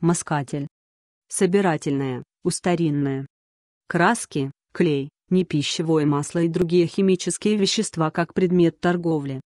маскатель. Собирательная, устаринное. Краски, клей, непищевое масло и другие химические вещества как предмет торговли.